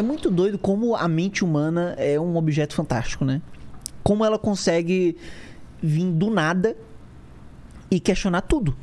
É muito doido como a mente humana é um objeto fantástico, né? Como ela consegue vir do nada e questionar tudo.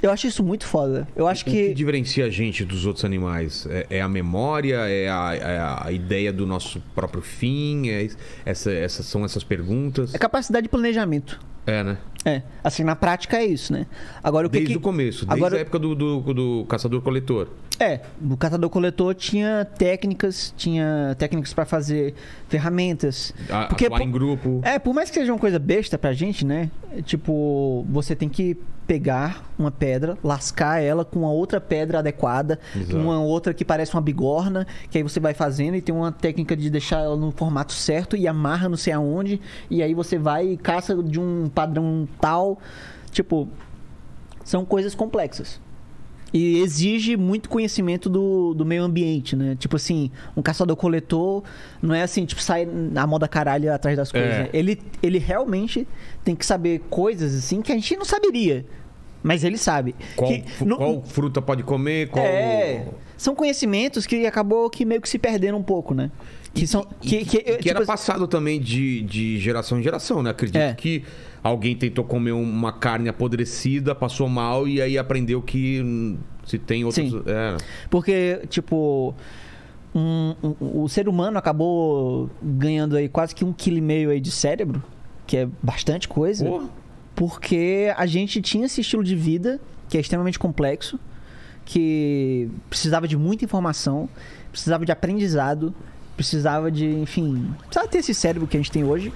Eu acho isso muito foda. Eu acho o que. O que diferencia a gente dos outros animais? É, é a memória? É a, é a, ideia do nosso próprio fim? É essa, essa, são essas perguntas? É capacidade de planejamento. É, né? É, assim, na prática é isso, né? Agora, o desde que... o começo, desde Agora... a época do, do, do caçador-coletor. É, o caçador-coletor tinha técnicas, tinha técnicas para fazer ferramentas. A, porque atuar por... em grupo. É, por mais que seja uma coisa besta pra gente, né? Tipo, você tem que pegar uma pedra, lascar ela com uma outra pedra adequada, Exato. uma outra que parece uma bigorna, que aí você vai fazendo e tem uma técnica de deixar ela no formato certo e amarra não sei aonde, e aí você vai e caça de um padrão tal, Tipo, são coisas complexas. E exige muito conhecimento do, do meio ambiente, né? Tipo assim, um caçador-coletor não é assim, tipo, sai na moda caralho atrás das coisas. É. Né? Ele, ele realmente tem que saber coisas assim que a gente não saberia mas ele sabe. Qual, que, no, qual fruta pode comer, qual... É, são conhecimentos que acabou que meio que se perderam um pouco, né? Que, são, que, que, que tipo, era assim passado também de, de geração em geração, né? Acredito é. que alguém tentou comer uma carne apodrecida, passou mal e aí aprendeu que se tem outros. Sim. É. Porque, tipo. Um, um, o ser humano acabou ganhando aí quase que um quilo e meio aí de cérebro, que é bastante coisa. Porra porque a gente tinha esse estilo de vida que é extremamente complexo, que precisava de muita informação, precisava de aprendizado, precisava de, enfim, precisava ter esse cérebro que a gente tem hoje.